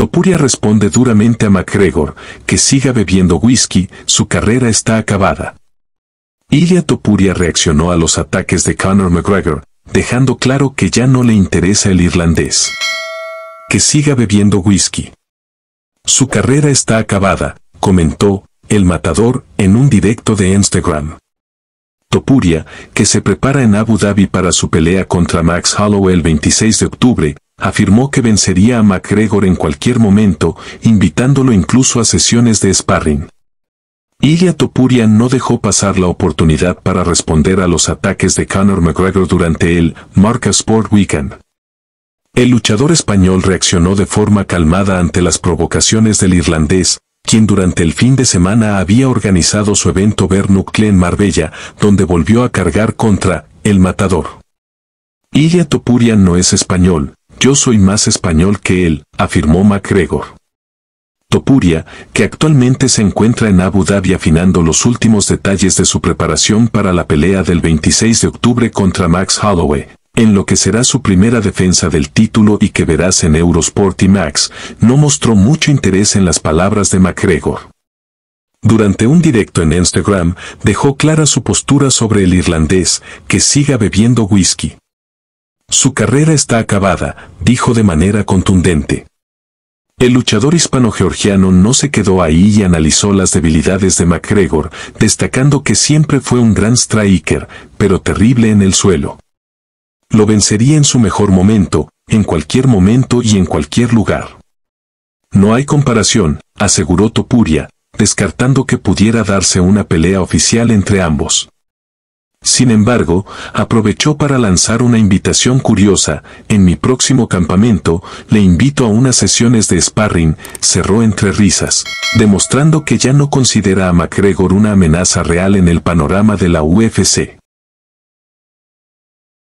Topuria responde duramente a McGregor, que siga bebiendo whisky, su carrera está acabada. Ilya Topuria reaccionó a los ataques de Conor McGregor, dejando claro que ya no le interesa el irlandés. Que siga bebiendo whisky. Su carrera está acabada, comentó, el matador, en un directo de Instagram. Topuria, que se prepara en Abu Dhabi para su pelea contra Max Holloway el 26 de octubre, afirmó que vencería a McGregor en cualquier momento, invitándolo incluso a sesiones de sparring. Ilya Topurian no dejó pasar la oportunidad para responder a los ataques de Conor McGregor durante el Marca Sport Weekend. El luchador español reaccionó de forma calmada ante las provocaciones del irlandés, quien durante el fin de semana había organizado su evento Bernucle en Marbella, donde volvió a cargar contra El Matador. Ilya Topurian no es español, yo soy más español que él, afirmó MacGregor. Topuria, que actualmente se encuentra en Abu Dhabi afinando los últimos detalles de su preparación para la pelea del 26 de octubre contra Max Holloway, en lo que será su primera defensa del título y que verás en Eurosport y Max, no mostró mucho interés en las palabras de McGregor. Durante un directo en Instagram, dejó clara su postura sobre el irlandés, que siga bebiendo whisky. Su carrera está acabada, dijo de manera contundente. El luchador hispano-georgiano no se quedó ahí y analizó las debilidades de McGregor, destacando que siempre fue un gran striker, pero terrible en el suelo. Lo vencería en su mejor momento, en cualquier momento y en cualquier lugar. No hay comparación, aseguró Topuria, descartando que pudiera darse una pelea oficial entre ambos. Sin embargo, aprovechó para lanzar una invitación curiosa, en mi próximo campamento, le invito a unas sesiones de sparring, cerró entre risas, demostrando que ya no considera a McGregor una amenaza real en el panorama de la UFC.